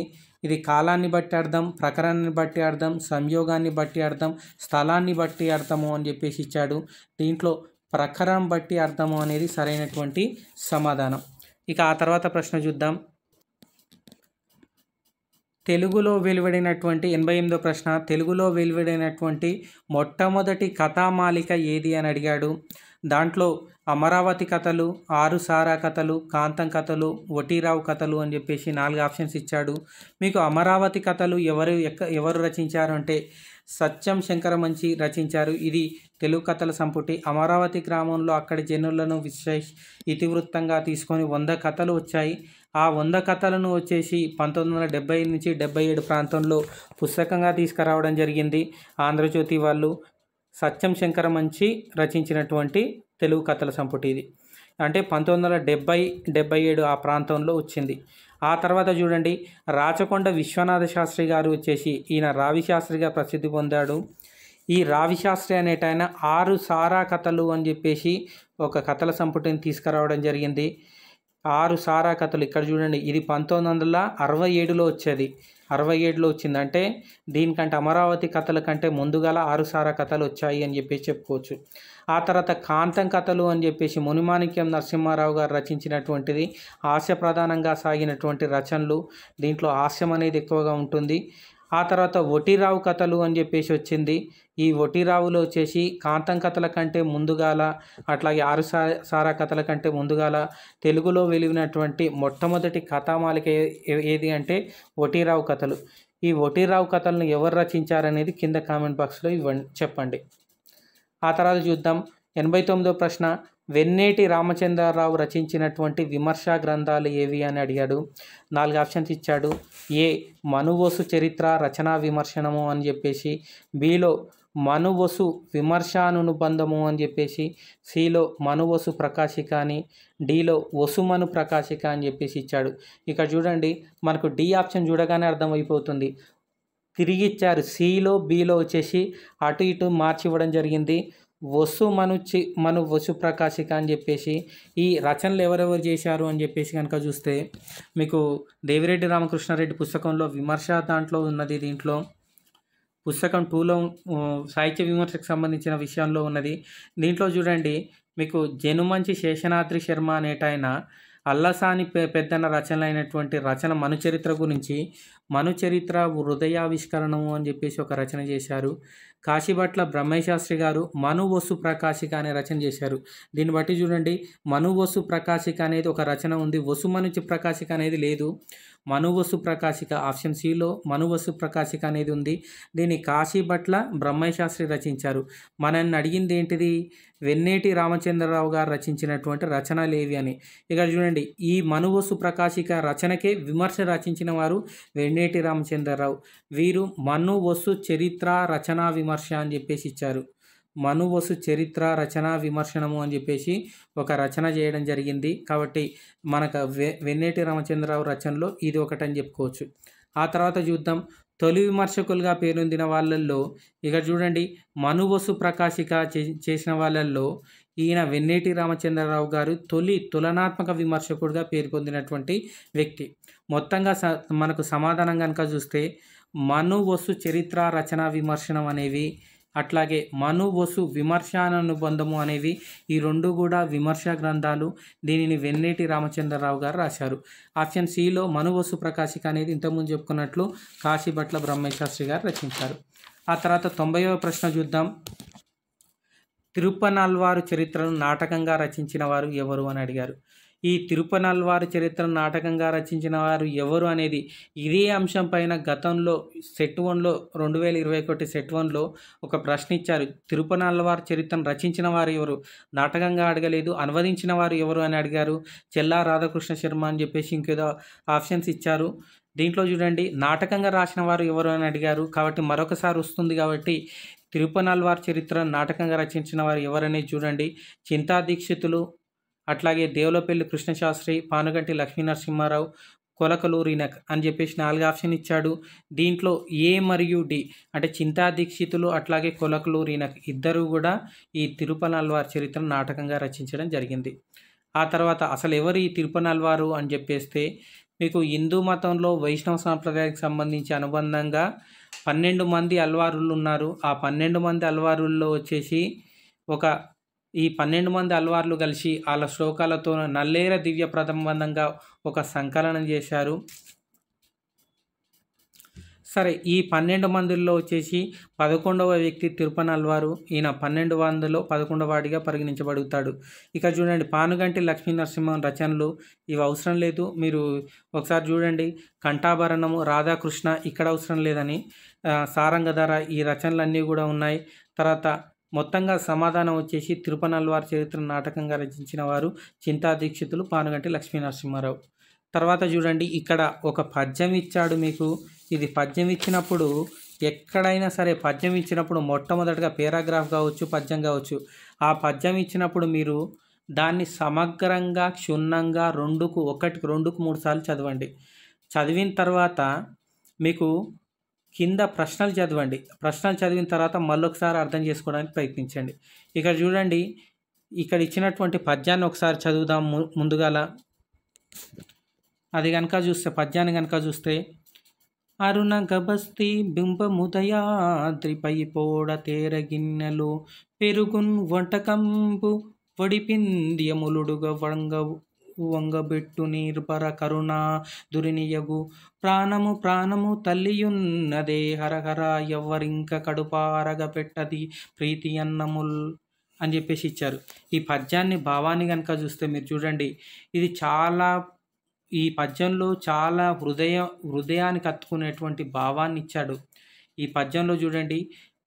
ఇది కాలాన్ని బట్టి అర్థం ప్రకరణాన్ని బట్టి అర్థం సంయోగాన్ని బట్టి అర్థం స్థలాన్ని బట్టి అర్థము అని చెప్పేసి ఇచ్చాడు దీంట్లో ప్రకరణం బట్టి అర్థము అనేది సరైనటువంటి సమాధానం ఇక ఆ తర్వాత ప్రశ్న చూద్దాం తెలుగులో వెలువడినటువంటి ఎనభై ఎనిమిదో ప్రశ్న తెలుగులో వెలువడినటువంటి మొట్టమొదటి కథామాలిక ఏది అని అడిగాడు దాంట్లో అమరావతి కథలు ఆరు సారా కథలు కాంతం కథలు వటీరావు కథలు అని చెప్పేసి నాలుగు ఆప్షన్స్ ఇచ్చాడు మీకు అమరావతి కథలు ఎవరు ఎక్క ఎవరు రచించారు అంటే సత్యం మంచి రచించారు ఇది తెలుగు కథల సంపుటి అమరావతి గ్రామంలో అక్కడి జనులను విశేష ఇతివృత్తంగా తీసుకొని వంద కథలు వచ్చాయి ఆ వంద కథలను వచ్చేసి పంతొమ్మిది వందల డెబ్బై నుంచి డెబ్బై ఏడు ప్రాంతంలో పుస్తకంగా తీసుకురావడం జరిగింది ఆంధ్రజ్యోతి వాళ్ళు సత్యం శంకర మంచి రచించినటువంటి తెలుగు కథల సంపుటి ఇది అంటే పంతొమ్మిది వందల డెబ్బై డెబ్బై ఏడు ఆ ప్రాంతంలో వచ్చింది ఆ తర్వాత చూడండి రాచకొండ విశ్వనాథ శాస్త్రి గారు వచ్చేసి ఈయన రావి శాస్త్రిగా ప్రసిద్ధి పొందాడు ఈ రావి శాస్త్రి ఆయన ఆరు సారా కథలు అని చెప్పేసి ఒక కథల సంపుటిని తీసుకురావడం జరిగింది ఆరు సారా కథలు ఇక్కడ చూడండి ఇది పంతొమ్మిది వందల అరవై ఏడులో వచ్చేది అరవై ఏడులో వచ్చిందంటే దీనికంటే అమరావతి కథల కంటే ముందుగల ఆరుసార కథలు వచ్చాయి అని చెప్పేసి చెప్పుకోవచ్చు ఆ తర్వాత కాంతం కథలు అని చెప్పేసి మునిమాణిక్యం నరసింహారావు గారు రచించినటువంటిది హాస్య ప్రధానంగా సాగినటువంటి రచనలు దీంట్లో హాస్యం అనేది ఎక్కువగా ఉంటుంది ఆ తర్వాత ఒటిరావు కథలు అని చెప్పేసి వచ్చింది ఈ ఒటిరావులో వచ్చేసి కాంతం కథల కంటే ముందుగాల అట్లాగే ఆరు సారా కథల కంటే ముందుగాల తెలుగులో వెలిగినటువంటి మొట్టమొదటి కథామాలిక ఏది అంటే ఒటిరావు కథలు ఈ ఒటిరావు కథలను ఎవరు రచించారనేది కింద కామెంట్ బాక్స్లో ఇవ్వండి చెప్పండి ఆ తర్వాత చూద్దాం ఎనభై తొమ్మిదో ప్రశ్న వెన్నేటి రామచంద్రరావు రచించినటువంటి విమర్శా గ్రంథాలు ఏవి అని అడిగాడు నాలుగు ఆప్షన్స్ ఇచ్చాడు ఏ మనువసు చరిత్ర రచనా విమర్శనము అని చెప్పేసి బిలో మనువసు విమర్శానుబంధము అని చెప్పేసి సిలో మనువసు ప్రకాశిక అని డిలో వసుమను ప్రకాశిక అని చెప్పేసి ఇచ్చాడు ఇక్కడ చూడండి మనకు డి ఆప్షన్ చూడగానే అర్థమైపోతుంది తిరిగి ఇచ్చారు సిలో బిలో వచ్చేసి అటు ఇటు మార్చి ఇవ్వడం జరిగింది వసు మను చి మను వసు ప్రకాశిక అని చెప్పేసి ఈ రచనలు ఎవరెవరు చేశారు అని చెప్పేసి కనుక చూస్తే మీకు దేవిరెడ్డి రామకృష్ణారెడ్డి పుస్తకంలో విమర్శ దాంట్లో ఉన్నది దీంట్లో పుస్తకం టూలో సాహిత్య విమర్శకు సంబంధించిన విషయంలో ఉన్నది దీంట్లో చూడండి మీకు జనుమంచి శేషనాద్రి శర్మ అనేట ఆయన అల్లసాని పెద్దన రచనలైనటువంటి రచన మనుచరిత్ర గురించి మనుచరిత్ర హృదయావిష్కరణము అని చెప్పేసి ఒక రచన చేశారు కాశీభట్ల బ్రహ్మశాస్త్రి గారు మనువసు ప్రకాశిక అనే రచన చేశారు దీన్ని బట్టి చూడండి మనువసు ప్రకాశిక అనేది ఒక రచన ఉంది వసు మనుచి ప్రకాశిక అనేది లేదు మనువసు ప్రకాశిక ఆప్షన్ సిలో మనువసు ప్రకాశిక అనేది ఉంది దీన్ని కాశీ భట్ల బ్రహ్మశాస్త్రి రచించారు మనల్ని అడిగింది ఏంటిది వెన్నేటి రామచంద్రరావు గారు రచించినటువంటి రచనలు ఏవి అని ఇక్కడ చూడండి ఈ మనువసు ప్రకాశిక రచనకే విమర్శ రచించిన వారు వెన్నేటి రామచంద్రరావు వీరు మనువసు చరిత్ర రచనా విమర్శ అని చెప్పేసి ఇచ్చారు మనువసు చరిత్ర రచన విమర్శనము అని చెప్పేసి ఒక రచన చేయడం జరిగింది కాబట్టి మనకు వె వెన్నేటి రామచంద్రరావు రచనలో ఇది ఒకటని చెప్పుకోవచ్చు ఆ తర్వాత చూద్దాం తొలి విమర్శకులుగా పేరొందిన వాళ్ళల్లో ఇక చూడండి మనువసు ప్రకాశిక చేసిన వాళ్ళల్లో ఈయన వెన్నేటి రామచంద్రరావు గారు తొలి తులనాత్మక విమర్శకుడిగా పేరు పొందినటువంటి వ్యక్తి మొత్తంగా స మనకు సమాధానం కనుక చూస్తే మనువసు చరిత్ర రచన విమర్శనం అనేవి అట్లాగే మను వసు విమర్శానుబంధము అనేవి ఈ రెండు కూడా విమర్శ గ్రంథాలు దీనిని వెన్నేటి రామచంద్రరావు గారు రాశారు ఆప్షన్ సిలో వసు ప్రకాశిక అనేది ఇంతకుముందు చెప్పుకున్నట్లు కాశీభట్ల బ్రహ్మశాస్త్రి గారు రచించారు ఆ తర్వాత తొంభైవ ప్రశ్న చూద్దాం తిరుపనల్వారు చరిత్రను నాటకంగా రచించిన వారు ఎవరు అని అడిగారు ఈ తిరుపనల్వారు చరిత్ర నాటకంగా రచించిన వారు ఎవరు అనేది ఇదే అంశం పైన గతంలో సెట్ వన్లో రెండు వేల ఇరవై ఒకటి సెట్ వన్లో ఒక ప్రశ్న ఇచ్చారు తిరుపనల్వారు చరిత్రను రచించిన వారు ఎవరు నాటకంగా అడగలేదు అనువదించిన వారు ఎవరు అని అడిగారు చెల్లా రాధాకృష్ణ శర్మ అని చెప్పేసి ఇంకేదో ఆప్షన్స్ ఇచ్చారు దీంట్లో చూడండి నాటకంగా రాసిన వారు ఎవరు అని అడిగారు కాబట్టి మరొకసారి వస్తుంది కాబట్టి తిరుపనాల్వార్ చరిత్ర నాటకంగా రచించిన వారు ఎవరనేది చూడండి చింతా దీక్షితులు అట్లాగే దేవులపల్లి కృష్ణశాస్త్రి పానుగంటి లక్ష్మీనరసింహారావు కొలకలు రినక్ అని చెప్పేసి నాలుగు ఆప్షన్ ఇచ్చాడు దీంట్లో ఏ మరియు డి అంటే చింతా దీక్షితులు అట్లాగే కొలకలు రినక్ ఇద్దరు కూడా ఈ తిరుపనల్వారి చరిత్ర నాటకంగా రచించడం జరిగింది ఆ తర్వాత అసలు ఎవరు ఈ తిరుపనల్వారు అని చెప్పేస్తే మీకు హిందూ మతంలో వైష్ణవ సాంప్రదాయానికి సంబంధించి అనుబంధంగా పన్నెండు మంది అల్వారులు ఉన్నారు ఆ పన్నెండు మంది అల్వారుల్లో వచ్చేసి ఒక ఈ పన్నెండు మంది అల్వార్లు కలిసి వాళ్ళ శ్లోకాలతో నల్లేర దివ్య ప్రతిబంధంగా ఒక సంకలనం చేశారు సరే ఈ పన్నెండు మందిలో వచ్చేసి పదకొండవ వ్యక్తి తిరుపన అల్వారు ఈయన పన్నెండు వందలో పదకొండవాడిగా పరిగణించబడుతాడు ఇక చూడండి పానుగంటి లక్ష్మీ నరసింహం రచనలు ఇవి అవసరం లేదు మీరు ఒకసారి చూడండి కంఠాభరణము రాధాకృష్ణ ఇక్కడ అవసరం లేదని సారంగధర ఈ రచనలన్నీ కూడా ఉన్నాయి తర్వాత మొత్తంగా సమాధానం వచ్చేసి తిరుపనల్వార్ చరిత్ర నాటకంగా రచించిన వారు చింతా దీక్షితులు పానుగంటి లక్ష్మీ నరసింహారావు తర్వాత చూడండి ఇక్కడ ఒక పద్యం ఇచ్చాడు మీకు ఇది పద్యం ఇచ్చినప్పుడు ఎక్కడైనా సరే పద్యం ఇచ్చినప్పుడు మొట్టమొదటిగా పేరాగ్రాఫ్ కావచ్చు పద్యం కావచ్చు ఆ పద్యం ఇచ్చినప్పుడు మీరు దాన్ని సమగ్రంగా క్షుణ్ణంగా రెండుకు ఒకటికి రెండుకు మూడు సార్లు చదవండి చదివిన తర్వాత మీకు కింద ప్రశ్నలు చదవండి ప్రశ్నలు చదివిన తర్వాత మళ్ళొకసారి అర్థం చేసుకోవడానికి ప్రయత్నించండి ఇక్కడ చూడండి ఇక్కడ ఇచ్చినటువంటి పద్యాన్ని ఒకసారి చదువుదాం ముందుగాల అది కనుక చూస్తే పద్యాన్ని కనుక చూస్తే అరుణ గబస్తి బింబముదయాద్రిపై పోడ తేర గిన్నెలు పెరుగున్ వంటకంపు వడిపింద్యములుడుగ వంగవు వంగబెట్టు నిర్భర కరుణ దురినియగు ప్రాణము ప్రాణము తల్లియున్నదే హరహర ఎవ్వరింక కడుపారగ పెట్టది ప్రీతి అన్నముల్ అని చెప్పేసి ఇచ్చారు ఈ పద్యాన్ని భావాన్ని కనుక చూస్తే మీరు చూడండి ఇది చాలా ఈ పద్యంలో చాలా హృదయ హృదయానికి కత్తుకునేటువంటి భావాన్ని ఇచ్చాడు ఈ పద్యంలో చూడండి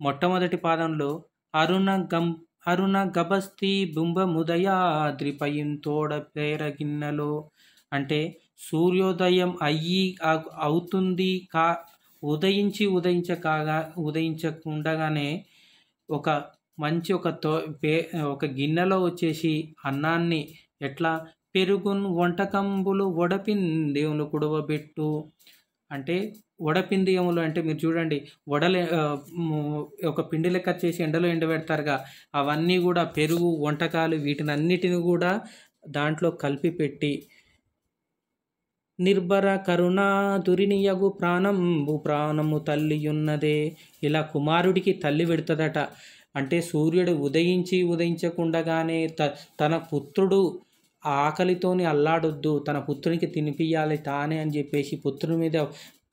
మొట్టమొదటి పాదంలో అరుణ గం అరుణ గబస్తి పేర పేరగిన్నెలో అంటే సూర్యోదయం అయ్యి అవుతుంది కా ఉదయించి ఉదయించ కాగా ఉదయించకుండగానే ఒక మంచి ఒక తో పే ఒక గిన్నెలో వచ్చేసి అన్నాన్ని ఎట్లా పెరుగున్ వంటకంబులు వడపిన్ దేవుని కుడవబెట్టు అంటే వడపిండియములు అంటే మీరు చూడండి వడలు ఒక పిండి లెక్క చేసి ఎండలో ఎండబెడతారుగా అవన్నీ కూడా పెరుగు వంటకాలు వీటిని అన్నిటిని కూడా దాంట్లో కలిపి పెట్టి నిర్భర కరుణ దురినియగు ప్రాణంబు ప్రాణము ఉన్నదే ఇలా కుమారుడికి తల్లి పెడుతుందట అంటే సూర్యుడు ఉదయించి ఉదయించకుండగానే త తన పుత్రుడు ఆకలితోని అల్లాడొద్దు తన పుత్రునికి తినిపియాలి తానే అని చెప్పేసి పుత్రుని మీద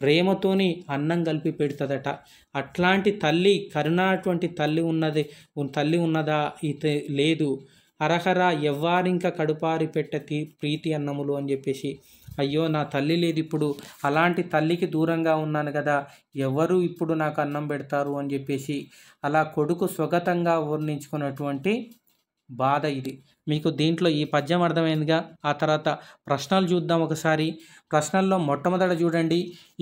ప్రేమతోని అన్నం కలిపి పెడుతుందట అట్లాంటి తల్లి కరుణటువంటి తల్లి ఉన్నది తల్లి ఉన్నదా అయితే లేదు అరహర ఎవ్వారింక కడుపారి పెట్టతి ప్రీతి అన్నములు అని చెప్పేసి అయ్యో నా తల్లి లేదు ఇప్పుడు అలాంటి తల్లికి దూరంగా ఉన్నాను కదా ఎవరు ఇప్పుడు నాకు అన్నం పెడతారు అని చెప్పేసి అలా కొడుకు స్వగతంగా వర్ణించుకున్నటువంటి బాధ ఇది మీకు దీంట్లో ఈ పద్యం అర్థమైందిగా ఆ తర్వాత ప్రశ్నలు చూద్దాం ఒకసారి ప్రశ్నల్లో మొట్టమొదట చూడండి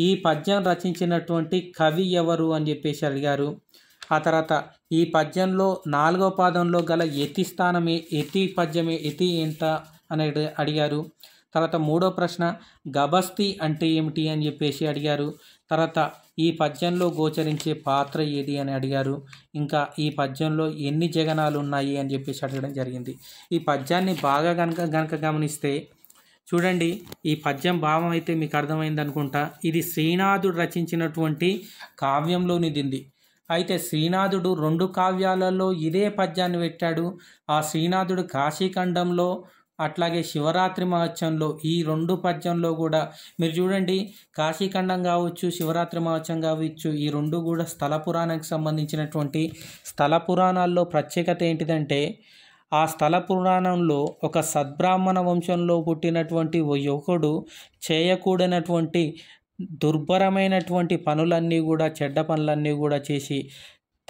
ఈ పద్యం రచించినటువంటి కవి ఎవరు అని చెప్పేసి అడిగారు ఆ తర్వాత ఈ పద్యంలో నాలుగో పాదంలో గల ఎతి స్థానమే ఎతి పద్యమే ఎతి ఎంత అని అడిగారు తర్వాత మూడో ప్రశ్న గబస్తి అంటే ఏమిటి అని చెప్పేసి అడిగారు తర్వాత ఈ పద్యంలో గోచరించే పాత్ర ఏది అని అడిగారు ఇంకా ఈ పద్యంలో ఎన్ని జగనాలు ఉన్నాయి అని చెప్పేసి అడగడం జరిగింది ఈ పద్యాన్ని బాగా గనక గనక గమనిస్తే చూడండి ఈ పద్యం భావం అయితే మీకు అర్థమైంది అనుకుంటా ఇది శ్రీనాథుడు రచించినటువంటి కావ్యంలోనిదింది అయితే శ్రీనాథుడు రెండు కావ్యాలలో ఇదే పద్యాన్ని పెట్టాడు ఆ శ్రీనాథుడు కాశీఖండంలో అట్లాగే శివరాత్రి మహోత్సవంలో ఈ రెండు పద్యంలో కూడా మీరు చూడండి కాశీఖండం కావచ్చు శివరాత్రి మహోత్సవం కావచ్చు ఈ రెండు కూడా స్థల పురాణానికి సంబంధించినటువంటి స్థల పురాణాల్లో ప్రత్యేకత ఏంటిదంటే ఆ స్థల పురాణంలో ఒక సద్బ్రాహ్మణ వంశంలో పుట్టినటువంటి ఓ యువకుడు చేయకూడనటువంటి దుర్భరమైనటువంటి పనులన్నీ కూడా చెడ్డ పనులన్నీ కూడా చేసి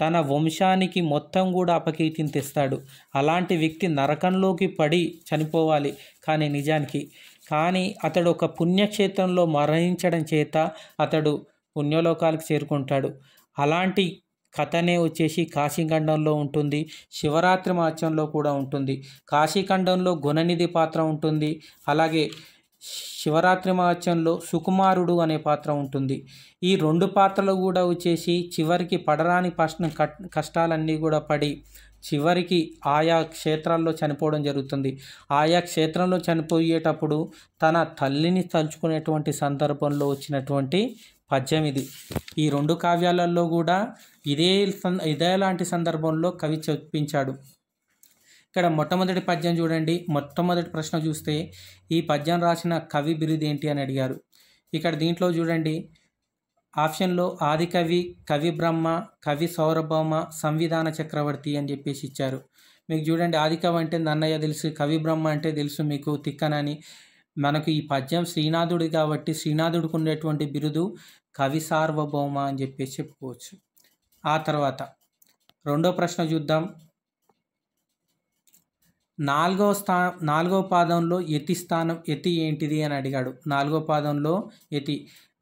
తన వంశానికి మొత్తం కూడా అపకీర్తిని తెస్తాడు అలాంటి వ్యక్తి నరకంలోకి పడి చనిపోవాలి కానీ నిజానికి కానీ అతడు ఒక పుణ్యక్షేత్రంలో మరణించడం చేత అతడు పుణ్యలోకాలకు చేరుకుంటాడు అలాంటి కథనే వచ్చేసి కాశీఖండంలో ఉంటుంది శివరాత్రి మాత్యంలో కూడా ఉంటుంది కాశీఖండంలో గుణనిధి పాత్ర ఉంటుంది అలాగే శివరాత్రి మహత్యంలో సుకుమారుడు అనే పాత్ర ఉంటుంది ఈ రెండు పాత్రలు కూడా వచ్చేసి చివరికి పడరాని కష్టాలన్నీ కూడా పడి చివరికి ఆయా క్షేత్రాల్లో చనిపోవడం జరుగుతుంది ఆయా క్షేత్రంలో చనిపోయేటప్పుడు తన తల్లిని తలుచుకునేటువంటి సందర్భంలో వచ్చినటువంటి పద్యం ఇది ఈ రెండు కావ్యాలలో కూడా ఇదే ఇదే లాంటి సందర్భంలో కవి చెప్పించాడు ఇక్కడ మొట్టమొదటి పద్యం చూడండి మొట్టమొదటి ప్రశ్న చూస్తే ఈ పద్యం రాసిన కవి బిరుది ఏంటి అని అడిగారు ఇక్కడ దీంట్లో చూడండి ఆప్షన్లో ఆది కవి కవి బ్రహ్మ కవి సౌరభౌమ సంవిధాన చక్రవర్తి అని చెప్పేసి ఇచ్చారు మీకు చూడండి ఆది కవి అంటే నన్నయ్య తెలుసు కవి బ్రహ్మ అంటే తెలుసు మీకు తిక్కనని మనకు ఈ పద్యం శ్రీనాథుడు కాబట్టి శ్రీనాథుడికి ఉండేటువంటి బిరుదు కవి సార్వభౌమ అని చెప్పేసి చెప్పుకోవచ్చు ఆ తర్వాత రెండో ప్రశ్న చూద్దాం నాలుగో స్థా నాలుగో పాదంలో ఎతి స్థానం ఎతి ఏంటిది అని అడిగాడు నాలుగో పాదంలో ఎతి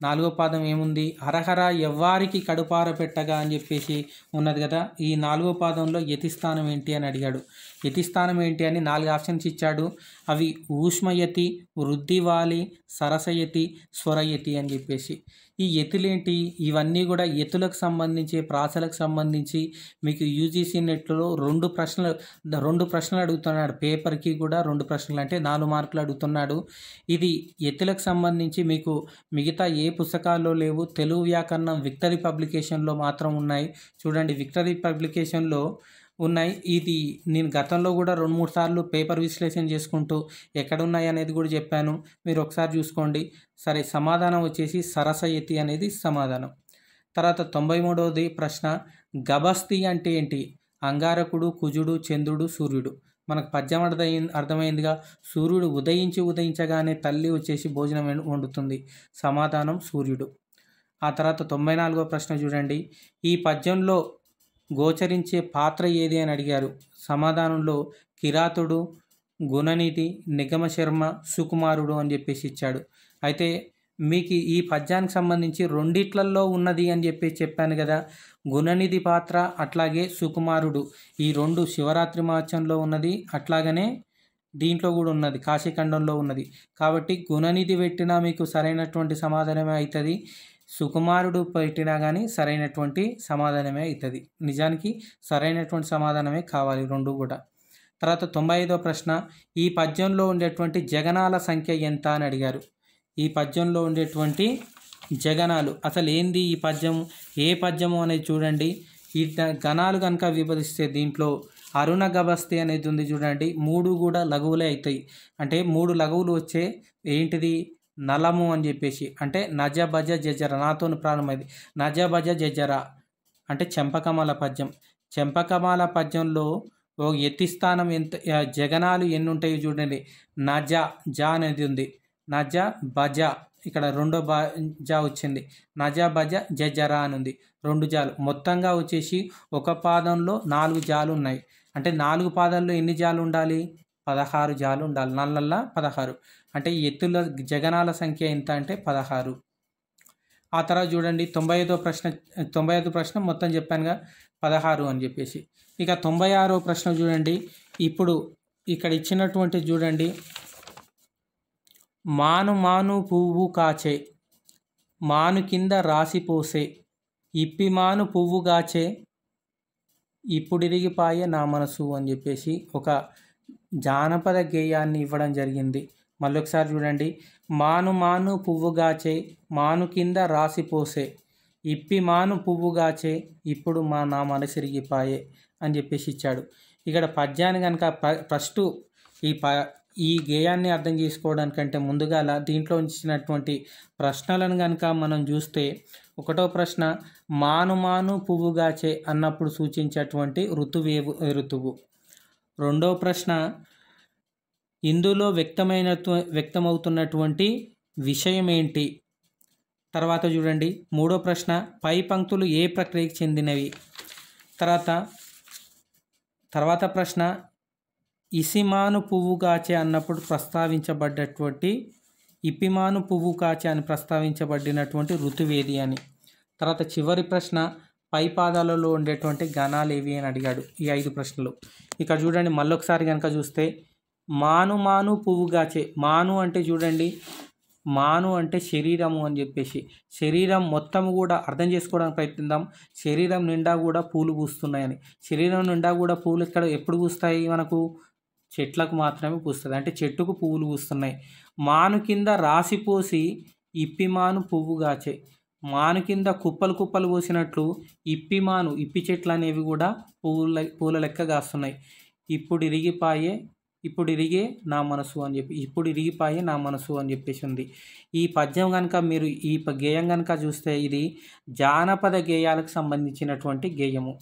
నాలుగో పాదం ఏముంది హరహర ఎవ్వారికి కడుపార పెట్టగా అని చెప్పేసి ఉన్నది కదా ఈ నాలుగో పాదంలో యతిస్థానం ఏంటి అని అడిగాడు యతిస్థానం ఏంటి అని నాలుగు ఆప్షన్స్ ఇచ్చాడు అవి ఊష్మయతి వృద్ధివాలి సరసయతి స్వరయతి అని చెప్పేసి ఈ ఎత్తులేంటి ఇవన్నీ కూడా ఎత్తులకు సంబంధించి ప్రాసలకు సంబంధించి మీకు యూజీసీ నెట్లో రెండు ప్రశ్నలు రెండు ప్రశ్నలు అడుగుతున్నాడు పేపర్కి కూడా రెండు ప్రశ్నలు అంటే నాలుగు మార్కులు అడుగుతున్నాడు ఇది ఎత్తులకు సంబంధించి మీకు మిగతా ఏ పుస్తకాల్లో లేవు తెలుగు వ్యాకరణం విక్టరీ పబ్లికేషన్లో మాత్రం ఉన్నాయి చూడండి విక్టరీ పబ్లికేషన్లో ఉన్నాయి ఇది నేను గతంలో కూడా రెండు మూడు సార్లు పేపర్ విశ్లేషణ చేసుకుంటూ ఎక్కడున్నాయి అనేది కూడా చెప్పాను మీరు ఒకసారి చూసుకోండి సరే సమాధానం వచ్చేసి సరస ఎతి అనేది సమాధానం తర్వాత తొంభై మూడవది ప్రశ్న గబస్తి అంటే ఏంటి అంగారకుడు కుజుడు చంద్రుడు సూర్యుడు మనకు పద్యం అర్థమై అర్థమైందిగా సూర్యుడు ఉదయించి ఉదయించగానే తల్లి వచ్చేసి భోజనం వండుతుంది సమాధానం సూర్యుడు ఆ తర్వాత తొంభై నాలుగో ప్రశ్న చూడండి ఈ పద్యంలో గోచరించే పాత్ర ఏది అని అడిగారు సమాధానంలో కిరాతుడు గుణనీతి నిగమ శర్మ సుకుమారుడు అని చెప్పేసి ఇచ్చాడు అయితే మీకు ఈ పద్యానికి సంబంధించి రెండిట్లల్లో ఉన్నది అని చెప్పి చెప్పాను కదా గుణనిధి పాత్ర అట్లాగే సుకుమారుడు ఈ రెండు శివరాత్రి మహత్యంలో ఉన్నది అట్లాగనే దీంట్లో కూడా ఉన్నది కాశీఖండంలో ఉన్నది కాబట్టి గుణనిధి పెట్టినా మీకు సరైనటువంటి సమాధానమే అవుతుంది సుకుమారుడు పెట్టినా కానీ సరైనటువంటి సమాధానమే అవుతుంది నిజానికి సరైనటువంటి సమాధానమే కావాలి రెండు కూడా తర్వాత తొంభై ఐదో ప్రశ్న ఈ పద్యంలో ఉండేటువంటి జగనాల సంఖ్య ఎంత అని అడిగారు ఈ పద్యంలో ఉండేటువంటి జగనాలు అసలు ఏంది ఈ పద్యం ఏ పద్యము అనేది చూడండి ఈ గణాలు కనుక విభజిస్తే దీంట్లో అరుణ గభస్తి అనేది ఉంది చూడండి మూడు కూడా లఘువులే అవుతాయి అంటే మూడు లఘువులు వచ్చే ఏంటిది నలము అని చెప్పేసి అంటే భజ జజర నాతో ప్రారంభమైంది భజ జజర అంటే చెంపకమాల పద్యం చెంపకమాల పద్యంలో ఒక ఎత్తిస్థానం ఎంత జగనాలు ఎన్ని ఉంటాయో చూడండి నజ జ అనేది ఉంది నజ భజ ఇక్కడ రెండో బజ జా వచ్చింది నజ భజ జజరా అని ఉంది రెండు జాలు మొత్తంగా వచ్చేసి ఒక పాదంలో నాలుగు జాలు ఉన్నాయి అంటే నాలుగు పాదంలో ఎన్ని జాలు ఉండాలి పదహారు జాలు ఉండాలి నల్లల్లా పదహారు అంటే ఎత్తుల జగనాల సంఖ్య ఎంత అంటే పదహారు ఆ తర్వాత చూడండి తొంభై ఐదో ప్రశ్న తొంభై ఐదో ప్రశ్న మొత్తం చెప్పానుగా పదహారు అని చెప్పేసి ఇక తొంభై ఆరో ప్రశ్న చూడండి ఇప్పుడు ఇక్కడ ఇచ్చినటువంటి చూడండి మాను మాను పువ్వు కాచే మాను కింద రాసిపోసే ఇప్పి మాను పువ్వు కాచే ఇప్పుడిరిగిపాయే నా మనసు అని చెప్పేసి ఒక జానపద గేయాన్ని ఇవ్వడం జరిగింది మళ్ళీ ఒకసారి చూడండి మాను మాను పువ్వుగాచే మాను కింద రాసిపోసే ఇప్పి మాను పువ్వుగాచే ఇప్పుడు మా నా మనసిరిగిపాయే అని చెప్పేసి ఇచ్చాడు ఇక్కడ పద్యాన్ని కనుక ఫస్ట్ ఈ ప ఈ గేయాన్ని అర్థం చేసుకోవడానికంటే ముందుగా దీంట్లో ఉంచినటువంటి ప్రశ్నలను కనుక మనం చూస్తే ఒకటో ప్రశ్న మాను మాను పువ్వుగాచే అన్నప్పుడు సూచించేటువంటి ఋతువేవు ఋతువు రెండో ప్రశ్న ఇందులో వ్యక్తమైన వ్యక్తమవుతున్నటువంటి విషయం ఏంటి తర్వాత చూడండి మూడో ప్రశ్న పై పంక్తులు ఏ ప్రక్రియకి చెందినవి తర్వాత తర్వాత ప్రశ్న ఇసిమాను పువ్వు కాచే అన్నప్పుడు ప్రస్తావించబడ్డటువంటి ఇపిమాను పువ్వు కాచే అని ప్రస్తావించబడినటువంటి ఋతువేది అని తర్వాత చివరి ప్రశ్న పై పాదాలలో ఉండేటువంటి గణాలు ఏవి అని అడిగాడు ఈ ఐదు ప్రశ్నలు ఇక్కడ చూడండి మళ్ళొకసారి కనుక చూస్తే మాను మాను పువ్వు మాను అంటే చూడండి మాను అంటే శరీరము అని చెప్పేసి శరీరం మొత్తం కూడా అర్థం చేసుకోవడానికి ప్రయత్నిద్దాం శరీరం నిండా కూడా పూలు పూస్తున్నాయని శరీరం నిండా కూడా పూలు ఇక్కడ ఎప్పుడు పూస్తాయి మనకు చెట్లకు మాత్రమే పూస్తుంది అంటే చెట్టుకు పువ్వులు పూస్తున్నాయి మాను కింద రాసిపోసి ఇప్పిమాను పువ్వు కాచే మాను కింద కుప్పలు కుప్పలు పోసినట్లు ఇప్పి మాను ఇప్పి చెట్లు అనేవి కూడా పువ్వుల పూల లెక్క కాస్తున్నాయి ఇప్పుడు ఇరిగిపాయే ఇప్పుడు ఇరిగే నా మనసు అని చెప్పి ఇప్పుడు ఇరిగిపాయే నా మనసు అని చెప్పేసి ఉంది ఈ పద్యం కనుక మీరు ఈ గేయం కనుక చూస్తే ఇది జానపద గేయాలకు సంబంధించినటువంటి గేయము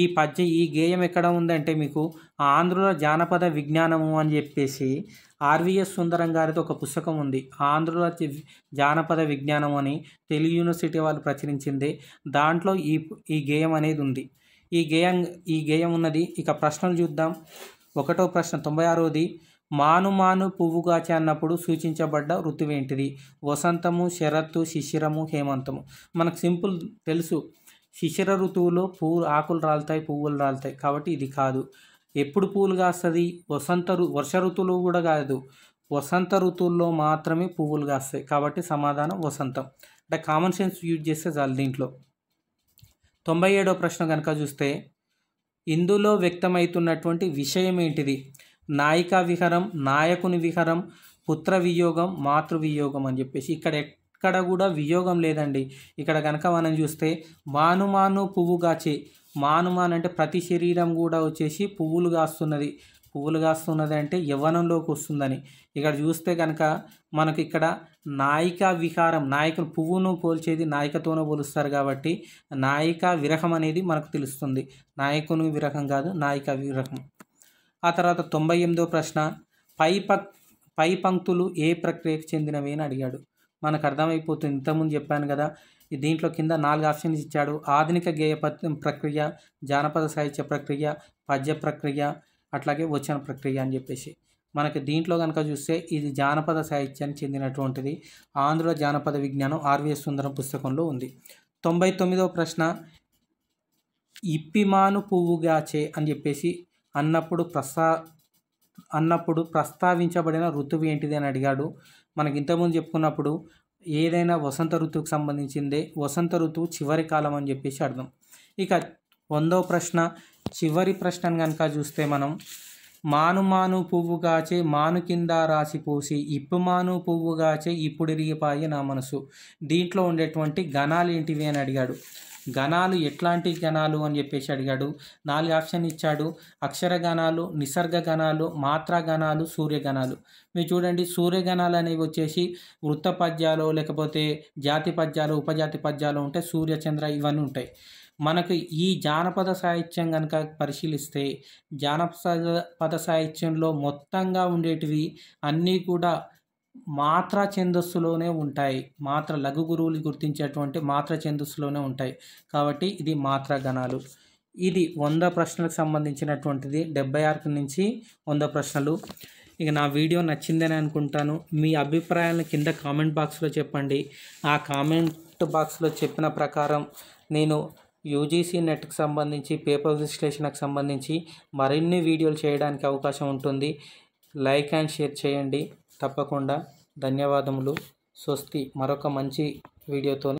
ఈ పద్యం ఈ గేయం ఎక్కడ ఉందంటే మీకు ఆంధ్రుల జానపద విజ్ఞానము అని చెప్పేసి ఆర్వీఎస్ సుందరం గారితో ఒక పుస్తకం ఉంది ఆంధ్రుల జానపద విజ్ఞానం అని తెలుగు యూనివర్సిటీ వాళ్ళు ప్రచురించింది దాంట్లో ఈ ఈ గేయం అనేది ఉంది ఈ గేయం ఈ గేయం ఉన్నది ఇక ప్రశ్నలు చూద్దాం ఒకటో ప్రశ్న తొంభై ఆరోది మాను మాను పువ్వుగా అన్నప్పుడు సూచించబడ్డ ఋతువేంటిది వసంతము శరత్తు శిశిరము హేమంతము మనకు సింపుల్ తెలుసు శిశిర ఋతువులో పువ్వు ఆకులు రాలుతాయి పువ్వులు రాలుతాయి కాబట్టి ఇది కాదు ఎప్పుడు పువ్వులు కాస్తుంది వసంత వర్ష ఋతువులు కూడా కాదు వసంత ఋతువుల్లో మాత్రమే పువ్వులు కాస్తాయి కాబట్టి సమాధానం వసంతం అంటే కామన్ సెన్స్ యూజ్ చేస్తే చాలు దీంట్లో తొంభై ఏడో ప్రశ్న కనుక చూస్తే ఇందులో వ్యక్తమవుతున్నటువంటి విషయం ఏంటిది నాయికా విహారం నాయకుని విహారం పుత్ర వియోగం మాతృ వియోగం అని చెప్పేసి ఇక్కడ ఎక్కడ కూడా వియోగం లేదండి ఇక్కడ కనుక మనం చూస్తే మానుమాను పువ్వు కాచే మానుమాన్ అంటే ప్రతి శరీరం కూడా వచ్చేసి పువ్వులు కాస్తున్నది పువ్వులు కాస్తున్నది అంటే యవ్వనంలోకి వస్తుందని ఇక్కడ చూస్తే కనుక మనకి ఇక్కడ నాయికా విహారం నాయకులు పువ్వును పోల్చేది నాయికతోనూ పోలుస్తారు కాబట్టి నాయిక విరహం అనేది మనకు తెలుస్తుంది నాయకుని విరహం కాదు నాయిక విరహం ఆ తర్వాత తొంభై ఎనిమిదో ప్రశ్న పై పై పంక్తులు ఏ ప్రక్రియకు చెందినవి అని అడిగాడు మనకు అర్థమైపోతుంది ఇంతకుముందు చెప్పాను కదా దీంట్లో కింద నాలుగు ఆప్షన్స్ ఇచ్చాడు ఆధునిక గేయ ప్రక్రియ జానపద సాహిత్య ప్రక్రియ పద్య ప్రక్రియ అట్లాగే వచన ప్రక్రియ అని చెప్పేసి మనకి దీంట్లో కనుక చూస్తే ఇది జానపద సాహిత్యానికి చెందినటువంటిది ఆంధ్ర జానపద విజ్ఞానం ఆర్వీఎస్ సుందరం పుస్తకంలో ఉంది తొంభై తొమ్మిదవ ప్రశ్న ఇప్పిమాను పువ్వుగాచే అని చెప్పేసి అన్నప్పుడు ప్రస్తా అన్నప్పుడు ప్రస్తావించబడిన ఋతువు ఏంటిది అని అడిగాడు మనకి ఇంతకుముందు చెప్పుకున్నప్పుడు ఏదైనా వసంత ఋతువుకు సంబంధించిందే వసంత ఋతువు చివరి కాలం అని చెప్పేసి అర్థం ఇక వందవ ప్రశ్న చివరి ప్రశ్నను కనుక చూస్తే మనం మాను మాను పువ్వు కాచే మాను కింద రాసి పోసి ఇప్పు మాను పువ్వు కాచే ఇరిగిపాయి నా మనసు దీంట్లో ఉండేటువంటి గణాలు ఏంటివి అని అడిగాడు గణాలు ఎట్లాంటి గణాలు అని చెప్పేసి అడిగాడు నాలుగు ఆప్షన్ ఇచ్చాడు అక్షర గణాలు నిసర్గ ఘనాలు మాత్రా గణాలు సూర్యగణాలు మీరు చూడండి సూర్యగణాలు అనేవి వచ్చేసి వృత్త పద్యాలు లేకపోతే జాతి పద్యాలు ఉపజాతి పద్యాలు ఉంటాయి సూర్యచంద్ర ఇవన్నీ ఉంటాయి మనకు ఈ జానపద సాహిత్యం కనుక పరిశీలిస్తే జానపద పద సాహిత్యంలో మొత్తంగా ఉండేటివి అన్నీ కూడా మాత్ర ఛందస్సులోనే ఉంటాయి మాత్ర లఘు గురువులు గుర్తించేటువంటి మాత్ర ఛందస్సులోనే ఉంటాయి కాబట్టి ఇది మాత్ర గణాలు ఇది వంద ప్రశ్నలకు సంబంధించినటువంటిది డెబ్బై ఆరు నుంచి వంద ప్రశ్నలు ఇక నా వీడియో నచ్చిందని అనుకుంటాను మీ అభిప్రాయాలను కింద కామెంట్ బాక్స్లో చెప్పండి ఆ కామెంట్ బాక్స్లో చెప్పిన ప్రకారం నేను యూజీసీ నెట్కి సంబంధించి పేపర్ విశ్లేషణకు సంబంధించి మరిన్ని వీడియోలు చేయడానికి అవకాశం ఉంటుంది లైక్ అండ్ షేర్ చేయండి తప్పకుండా ధన్యవాదములు స్వస్తి మరొక మంచి వీడియోతో